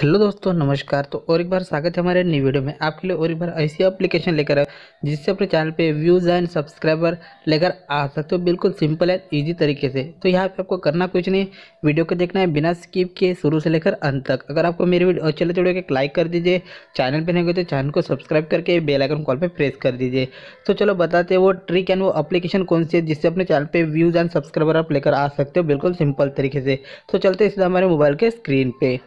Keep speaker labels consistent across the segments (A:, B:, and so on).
A: hello दोस्तों नमस्कार तो और एक बार स्वागत है हमारे नई वीडियो में आपके लिए और एक बार ऐसी एप्लीकेशन लेकर आए जिससे अपने चैनल पे व्यूज़ एंड सब्सक्राइबर लेकर आ सकते हो बिल्कुल सिंपल एंड इजी तरीके से तो यहाँ पे आपको करना कुछ नहीं वीडियो को देखना है बिना स्किप किए शुरू से लेकर अंत तक अगर आपको मेरी वीडियो अच्छी लगे तो वीडियो लाइक कर दीजिए चैनल पर नहीं गए तो चैनल को सब्सक्राइब करके बेलाइकन कॉल पर प्रेस कर दीजिए तो चलो बताते वो ट्रिक एंड वो अप्लीकेशन कौन सी है जिससे अपने चैनल पर व्यूज़ एंड सब्सक्राइबर आप लेकर आ सकते हो बिल्कुल सिंपल तरीके से तो चलते इसलिए हमारे मोबाइल के स्क्रीन पर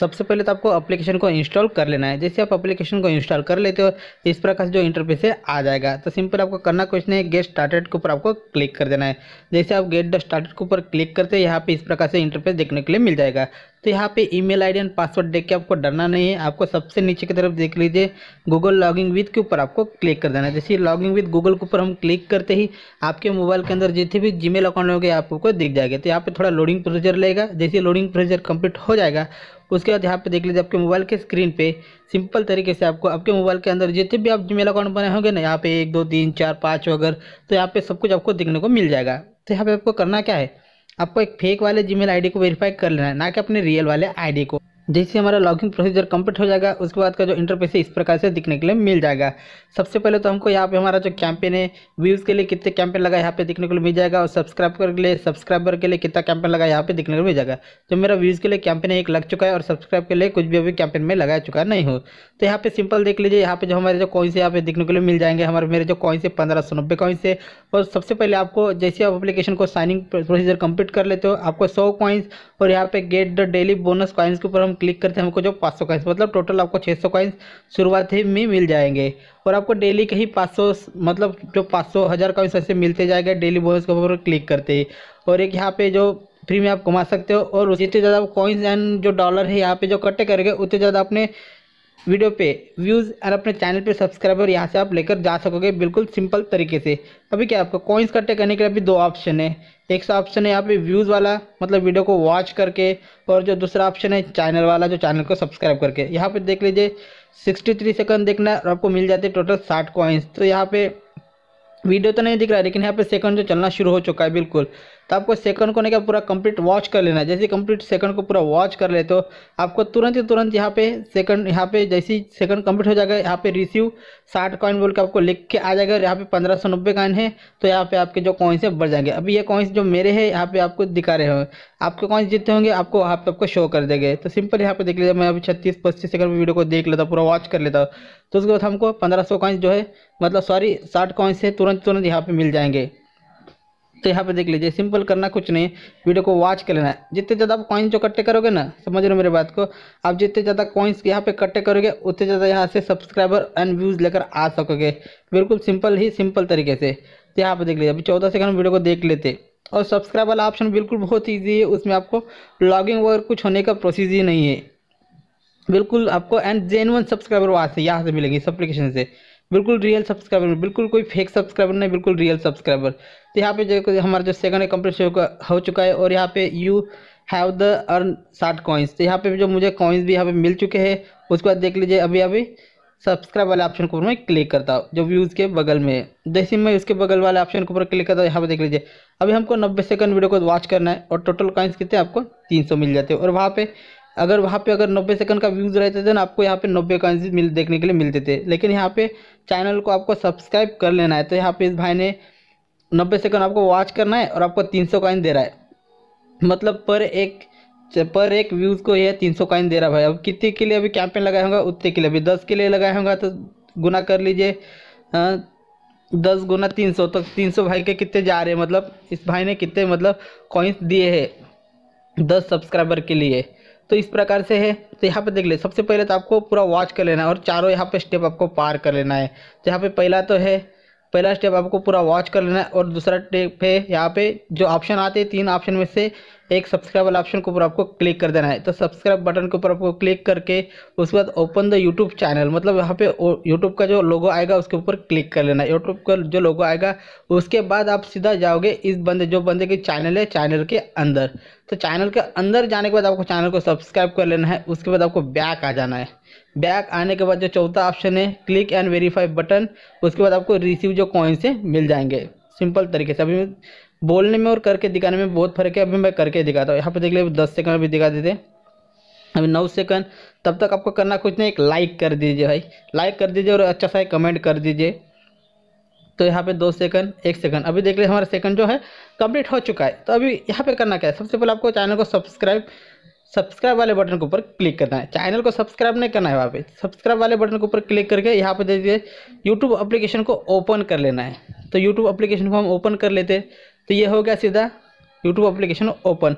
A: सबसे पहले तो आपको एप्लीकेशन को इंस्टॉल कर लेना है जैसे आप एप्लीकेशन को इंस्टॉल कर लेते हो इस प्रकार से जो इंटरफेस है आ जाएगा तो सिंपल आपको करना कुछ नहीं गेट स्टार्टेड के ऊपर आपको क्लिक कर देना है जैसे आप गेट द स्टार्टेड के ऊपर क्लिक करते हैं यहाँ पे इस प्रकार से इंटरफेस देखने के लिए मिल जाएगा तो यहाँ पे ईमेल आईडी एंड पासवर्ड देख के आपको डरना नहीं है आपको सबसे नीचे की तरफ देख लीजिए गूगल लॉगिंग विथ के ऊपर आपको क्लिक कर देना है जैसे लॉगिंग विद गूगल के ऊपर हम क्लिक करते ही आपके मोबाइल के अंदर जितने भी जीमेल अकाउंट होंगे आपको दिख जाएगा तो यहाँ पे थोड़ा लोडिंग प्रोसीजर लेगा जैसे लोडिंग प्रोसीजर कंप्लीट हो जाएगा उसके बाद यहाँ पे देख लीजिए आपके मोबाइल के स्क्रीन पे सिंपल तरीके से आपको आपके मोबाइल के अंदर जितने भी आप जीमेल अकाउंट बनाए होंगे ना यहाँ पे एक दो तीन चार पाँच वगैरह तो यहाँ पे सब कुछ आपको देखने को मिल जाएगा तो यहाँ पे आपको करना क्या है आपको एक फेक वाले जीमेल मेल को वेरीफाई कर लेना है ना कि अपने रियल वाले आई को जैसे हमारा लॉगिन प्रोसीजर कंप्लीट हो जाएगा उसके बाद का जो इंटरफेस है इस प्रकार से दिखने के लिए मिल जाएगा सबसे पहले तो हमको यहाँ पे हमारा जो कैंपेन है व्यूज़ के लिए कितने कैंपेन लगा यहाँ पे दिखने को मिल जाएगा और सब्सक्राइबर के लिए सब्सक्राइबर के लिए कितना कैंपेन लगा यहाँ पे दिखने को मिल जाएगा तो मेरा व्यूज़ के लिए कैंपेन एक लग चुका है और सब्सक्राइब के लिए कुछ भी अभी कैंपेन में लगा चुका नहीं हो तो यहाँ पे सिंपल देख लीजिए यहाँ पे जो हमारे जो कॉइन्स है यहाँ पे दिखने के लिए मिल जाएंगे हमारे मेरे जो कॉइन्स है पंद्रह सौ नब्बे कॉइन्स है और सबसे पहले आपको जैसे आप अपलीकेशन को साइनिंग प्रोसीजर कंप्लीट कर लेते हो आपको सौ कॉइन्स और यहाँ पे get the daily bonus coins के ऊपर हम क्लिक करते हैं हमको जो पाँच सौ मतलब टोटल आपको छः सौ कॉइन्स शुरुआत ही में मिल जाएंगे और आपको डेली के ही पाँच सौ मतलब जो पाँच सौ हज़ार कॉइन्स ऐसे मिलते जाएगा डेली बोनस के ऊपर क्लिक करते ही और एक यहाँ पे जो फ्री में आप कमा सकते हो और जितने ज़्यादा कॉइन्स एंड जो डॉलर है यहाँ पे जो इकट्ठे करेंगे उतने ज़्यादा अपने वीडियो पे व्यूज़ और अपने चैनल पे सब्सक्राइब और यहाँ से आप लेकर जा सकोगे बिल्कुल सिंपल तरीके से अभी क्या आपको कॉइन्स इकट्ठे करने के लिए अभी दो ऑप्शन है एक सा ऑप्शन है यहाँ पे व्यूज़ वाला मतलब वीडियो को वॉच करके और जो दूसरा ऑप्शन है चैनल वाला जो चैनल को सब्सक्राइब करके यहाँ पर देख लीजिए सिक्सटी थ्री सेकंड देखना और आपको मिल जाते टोटल साठ कॉइन्स तो यहाँ पर वीडियो तो नहीं दिख रहा है लेकिन यहाँ पे सेकंड जो चलना शुरू हो चुका है बिल्कुल तो आपको सेकंड को नहीं क्या पूरा कंप्लीट वॉच कर लेना है जैसे कंप्लीट सेकंड को पूरा वॉच कर लेते हो आपको तुरंत ही तुरंत यहाँ पे सेकंड यहाँ पे जैसे ही सेकंड कंप्लीट हो जाएगा यहाँ पे रिसीव साठ कॉइन बोल के आपको लिख के आ जाएगा यहाँ पे पंद्रह सौ नब्बे कॉइन है तो यहाँ पे आपके जो कॉइन्स है बढ़ जाएंगे अभी ये कॉइन्स जो मेरे हैं यहाँ पे आपको दिखा रहे होंगे आपके कॉइन्स जितने होंगे आपको वहाँ पे आपको शो कर देंगे तो सिंपल यहाँ पे देख लीजिए मैं अभी छत्तीस पच्चीस सेकंड में वीडियो को देख लेता पूरा वॉच कर लेता तो उसके बाद हमको पंद्रह सौ कॉइन्स जो है मतलब सॉरी साठ कॉइन्स है तुरंत तुरंत यहाँ पे मिल जाएंगे तो यहाँ पे देख लीजिए सिंपल करना कुछ नहीं वीडियो को वॉच कर लेना है जितने ज़्यादा आप कॉइन्स जो कट्टे करोगे ना समझ रहे हो मेरे बात को आप जितने ज़्यादा कॉइन्स यहाँ पे कट्टे करोगे उतने ज़्यादा यहाँ से सब्सक्राइबर एंड व्यूज़ लेकर आ सकोगे बिल्कुल सिंपल ही सिंपल तरीके से तो यहाँ पर देख लीजिए अभी चौदह सेकंड वीडियो को देख लेते और सब्सक्राइब वाला ऑप्शन बिल्कुल बहुत ईजी है उसमें आपको लॉगिंग वगैरह कुछ होने का प्रोसीज ही नहीं है बिल्कुल आपको एंड जेनवन सब्सक्राइबर वहाँ से यहाँ से मिलेंगे इस एप्लीकेशन से बिल्कुल रियल सब्सक्राइबर बिल्कुल कोई फेक सब्सक्राइबर नहीं बिल्कुल रियल सब्सक्राइबर तो यहाँ पे जो हमारा जो सेकंड है कंप्लीट हो चुका है और यहाँ पे यू हैव द अर्न साठ कॉइन्स तो यहाँ पे जो मुझे कॉइन्स भी यहाँ पे मिल चुके हैं उसके बाद देख लीजिए अभी अभी सब्सक्राइब वाले ऑप्शन के ऊपर मैं क्लिक करता हूँ जो व्यूज़ के बगल में जैसे मैं उसके बगल वाले ऑप्शन के ऊपर क्लिक करता हूँ यहाँ पे देख लीजिए अभी हमको 90 सेकंड वीडियो को वॉच करना है और टोटल कॉइन्स कितने आपको 300 मिल जाते हैं और वहाँ पे अगर वहाँ पे अगर 90 सेकंड का व्यूज़ रहते थे ना आपको यहाँ पे 90 कॉइन्स मिल देखने के लिए मिलते थे लेकिन यहाँ पे चैनल को आपको सब्सक्राइब कर लेना है तो यहाँ पे इस भाई ने 90 सेकंड आपको वॉच करना है और आपको 300 सौ दे रहा है मतलब पर एक पर एक व्यूज़ को यह तीन सौ दे रहा भाई अब कितने के लिए अभी कैंपेन लगाया होगा उतने के लिए अभी दस के लिए लगाया होगा तो गुना कर लीजिए हाँ, दस गुना तीन सौ तो तीन सौ भाई के कितने जा रहे हैं मतलब इस भाई ने कितने मतलब कॉइन्स दिए हैं दस सब्सक्राइबर के लिए तो इस प्रकार से है तो यहाँ पे देख ले सबसे पहले तो आपको पूरा वॉच कर लेना है और चारों यहाँ पे स्टेप आपको पार कर लेना है तो यहाँ पे पहला तो है पहला स्टेप आपको पूरा वॉच कर लेना है और दूसरा स्टेप है यहाँ पे जो ऑप्शन आते हैं तीन ऑप्शन में से एक सब्सक्राइब वाला ऑप्शन के ऊपर आपको क्लिक कर देना है तो सब्सक्राइब बटन के ऊपर आपको क्लिक करके उसके बाद ओपन द यूट्यूब चैनल मतलब यहाँ पे यूट्यूब का जो लोगो आएगा उसके ऊपर क्लिक कर लेना यूट्यूब का जो लोगो आएगा उसके बाद आप सीधा जाओगे इस बंदे जो बंदे की चैनल है चैनल के अंदर तो चैनल के अंदर जाने के बाद आपको चैनल को सब्सक्राइब कर लेना है उसके बाद आपको बैक आ जाना है बैक आने के बाद जो चौथा ऑप्शन है क्लिक एंड वेरीफाई बटन उसके बाद आपको रिसीव जो कॉइन्स है मिल जाएंगे सिंपल तरीके से अभी बोलने में और करके दिखाने में बहुत फर्क है अभी मैं करके दिखाता हूँ यहाँ पे देख लिया दस सेकंड अभी दिखा देते अभी नौ सेकंड तब तक आपको करना कुछ नहीं एक लाइक कर दीजिए भाई लाइक कर दीजिए और अच्छा सा कमेंट कर दीजिए तो यहाँ पे दो सेकंड एक सेकंड अभी देख लीजिए हमारा सेकंड जो है कंप्लीट हो चुका है तो अभी यहाँ पे करना क्या है सबसे पहले आपको चैनल को सब्सक्राइब सब्सक्राइब वाले बटन के ऊपर क्लिक करना है चैनल को सब्सक्राइब नहीं करना है वहाँ पे सब्सक्राइब वाले बटन के ऊपर क्लिक करके यहाँ पे देखिए यूट्यूब अप्लीकेशन को ओपन कर लेना है तो यूट्यूब अप्लीकेशन को हम ओपन कर लेते तो ये हो गया सीधा यूट्यूब अप्लीकेशन ओपन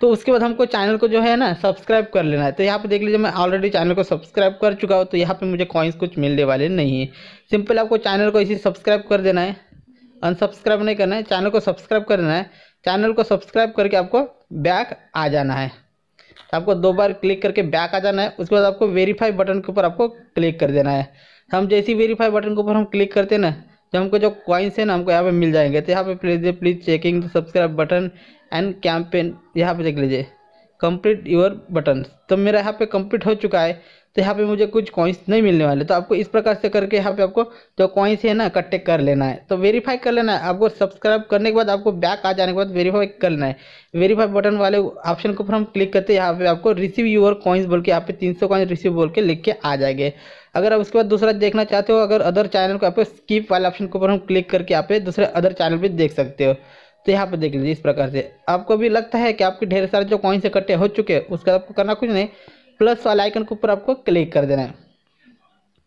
A: तो उसके बाद हमको चैनल को जो है ना सब्सक्राइब कर लेना है तो यहाँ पे देख लीजिए मैं ऑलरेडी चैनल को सब्सक्राइब कर चुका हूँ तो यहाँ पे मुझे कॉइन्स कुछ मिलने वाले नहीं है सिंपल आपको चैनल को इसी सब्सक्राइब कर देना है अनसब्सक्राइब नहीं करना है चैनल को सब्सक्राइब कर देना है चैनल को सब्सक्राइब करके आपको बैक आ जाना है तो आपको दो बार क्लिक करके बैक आ जाना है उसके बाद आपको वेरीफाई बटन के ऊपर आपको क्लिक कर देना है हम जैसे ही वेरीफाई बटन के ऊपर हम क्लिक करते हैं ना जो तो हमको जो कॉइन्स है ना हमको यहाँ पे मिल जाएंगे तो यहाँ पे please please checking the subscribe button and campaign यहाँ पे देख लीजिए कंप्लीट योर बटन तो मेरा यहाँ पे कंप्लीट हो चुका है तो यहाँ पे मुझे कुछ कॉइन्स नहीं मिलने वाले तो आपको इस प्रकार से करके यहाँ पे आपको जो कॉइन्स है ना इकट्ठे कर लेना है तो वेरीफाई कर लेना है आपको सब्सक्राइब करने के बाद आपको बैक आ जाने के बाद वेरीफाई कर लेना है वेरीफाई बटन वाले ऑप्शन के ऊपर हम क्लिक करते हैं यहाँ पे आपको रिसीव यूर कॉइन्स बोल के यहाँ पे तीन सौ रिसीव बोल के लिख के आ जाएंगे अगर आप उसके बाद दूसरा देखना चाहते हो अगर अदर चैनल को आप स्कीप वाले ऑप्शन के ऊपर हम क्लिक करके आप दूसरे अदर चैनल भी देख सकते हो तो यहाँ पे देख लीजिए इस प्रकार से आपको भी लगता है कि आपके ढेर सारे जो कॉइन्स इकट्ठे हो चुके हैं उसका आपको करना कुछ नहीं प्लस वाले आइकन के ऊपर आपको क्लिक कर देना है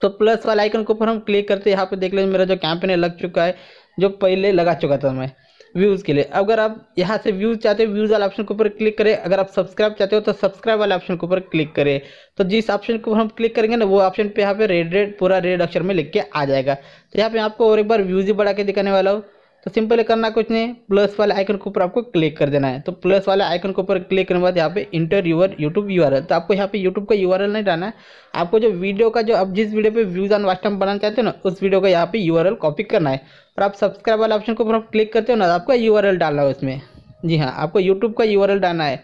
A: तो प्लस वाले आइकन के ऊपर हम क्लिक करते यहाँ पे देख लीजिए मेरा जो कैंपेन है लग चुका है जो पहले लगा चुका था मैं व्यूज़ के लिए अगर आप यहाँ से व्यूज़ चाहते हो व्यूज़ वाले ऑप्शन के ऊपर क्लिक करें अगर आप सब्सक्राइब चाहते हो तो सब्सक्राइब वाले ऑप्शन के ऊपर क्लिक करें तो जिस ऑप्शन को ऊपर हम क्लिक करेंगे ना वो ऑप्शन पे यहाँ पे रेड रेड पूरा रेड अक्षर में लिख के आ जाएगा तो यहाँ पे आपको और एक बार व्यूज़ ही बढ़ा के दिखाने वाला हूँ तो सिंपल करना कुछ नहीं प्लस वाले आइकन के ऊपर आपको क्लिक कर देना है तो प्लस वाले आइकन के ऊपर क्लिक करने के बाद यहाँ पे इंटर यूर यूट्यूब यू तो आपको यहाँ पे यूट्यूब का यू नहीं डालना है आपको जो वीडियो का जो आप जिस वीडियो पे व्यूज ऑन वास्टम बनाना चाहते हो ना उस वीडियो का यहाँ पे यू कॉपी करना है और आप सब्सक्राइब वाले ऑप्शन के ऊपर क्लिक करते हो ना तो आपका यू डालना है उसमें जी हाँ आपको यूट्यूब का यू डालना है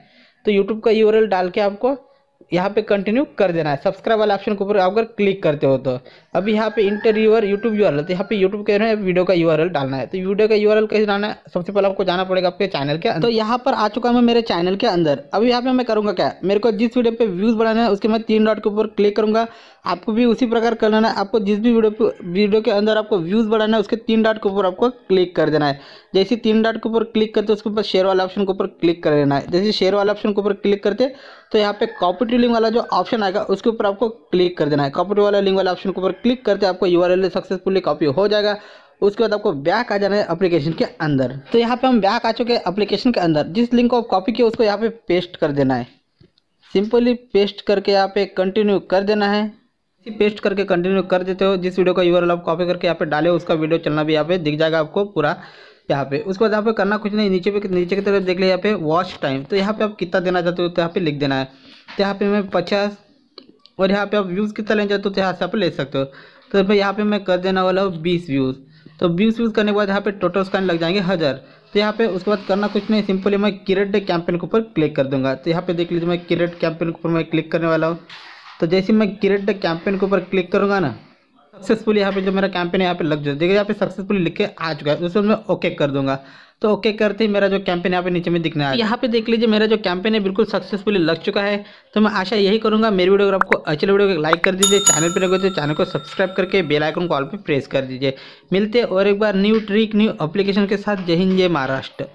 A: तो यूट्यूब का यू डाल के आपको यहाँ पे कंटिन्यू कर देना है सब्सक्राइब वाले ऑप्शन के ऊपर अगर क्लिक करते हो तो अभी यहाँ पे इंटर यूर यूट्यूब यू तो यहाँ पे यूट्यूब के वीडियो का यू डालना है तो वीडियो का यू कैसे डालना है सबसे पहले आपको जाना पड़ेगा आपके चैनल के अंदर तो यहाँ पर आ चुका मैं मेरे चैनल के अंदर अभी यहाँ पे मैं करूँगा क्या मेरे को जिस वीडियो पे व्यूज़ बढ़ाना है उसके मैं तीन डॉट के ऊपर क्लिक करूँगा आपको भी उसी प्रकार करना है आपको जिस भी वीडियो वीडियो के अंदर आपको व्यूज़ बढ़ाना है उसके तीन डॉट के ऊपर आपको क्लिक कर देना है जैसे तीन डॉट के ऊपर क्लिक करते उसके ऊपर शेयर वाला ऑप्शन के ऊपर क्लिक कर देना है जैसे शेयर वाला ऑप्शन के ऊपर क्लिक करते तो यहाँ पे कॉपी टू लिंक वाला जो ऑप्शन आएगा उसके ऊपर आपको क्लिक कर देना है कॉपी टू वाला लिंक वाला ऑप्शन के ऊपर क्लिक करते आपको यू आर सक्सेसफुली कॉपी हो जाएगा उसके बाद आपको बैक आ जाना है एप्लीकेशन के अंदर तो यहाँ पे हम बैक आ चुके हैं एप्लीकेशन के अंदर जिस लिंक को आप कॉपी किए उसको यहाँ पे पेस्ट कर देना है सिंपली पेस्ट करके यहाँ पे कंटिन्यू कर देना है पेस्ट करके कंटिन्यू कर देते हो जिस वीडियो का यूआरएल आप कॉपी करके यहाँ पे डाले उसका वीडियो चलना भी यहाँ पे दिख जाएगा आपको पूरा यहाँ पे उसके बाद यहाँ पे करना कुछ नहीं नीचे पे नीचे की तरफ देख लिया यहाँ पे वॉच टाइम तो यहाँ पे आप कितना देना चाहते हो तो यहाँ पे लिख देना है तो यहाँ पे मैं पचास और यहाँ पे आप व्यूज़ कितना लेना चाहते हो तो यहाँ से आप ले सकते हो तो फिर यहाँ पे मैं कर देना वाला हूँ बीस व्यूज़ तो बीस व्यूज़ करने के बाद यहाँ पे टोटल स्कैन लग जाएंगे हज़ार तो यहाँ पे उसके बाद करना कुछ नहीं सिंपली मैं किरेट डे कैंपेन के ऊपर क्लिक कर दूंगा तो यहाँ पे देख लीजिए मैं किरेट कैंपेन के ऊपर मैं क्लिक करने वाला हूँ तो जैसे मैं किरेट डे कैंपेन के ऊपर क्लिक करूँगा ना सक्सेसफुली यहाँ पे जो मेरा कैंपेन यहाँ पे लग जाए देखिए यहाँ पे सक्सेसफुली लिख के आ चुका है उसमें मैं ओके कर दूंगा तो ओके करते ही मेरा जो कैंपेन यहाँ पे नीचे में दिखना है तो यहाँ पे देख लीजिए मेरा जो कैंपेन है बिल्कुल सक्सेसफुली लग चुका है तो मैं आशा यही करूँगा मेरी वीडियो अगर आपको अच्छे वीडियो को लाइक कर दीजिए चैनल पर लगे तो चैनल को सब्सक्राइब करके बेल आइकन कॉल पर प्रेस कर दीजिए मिलते और एक बार न्यू ट्रिक न्यू अप्लीकेशन के साथ जय हिंद जय महाराष्ट्र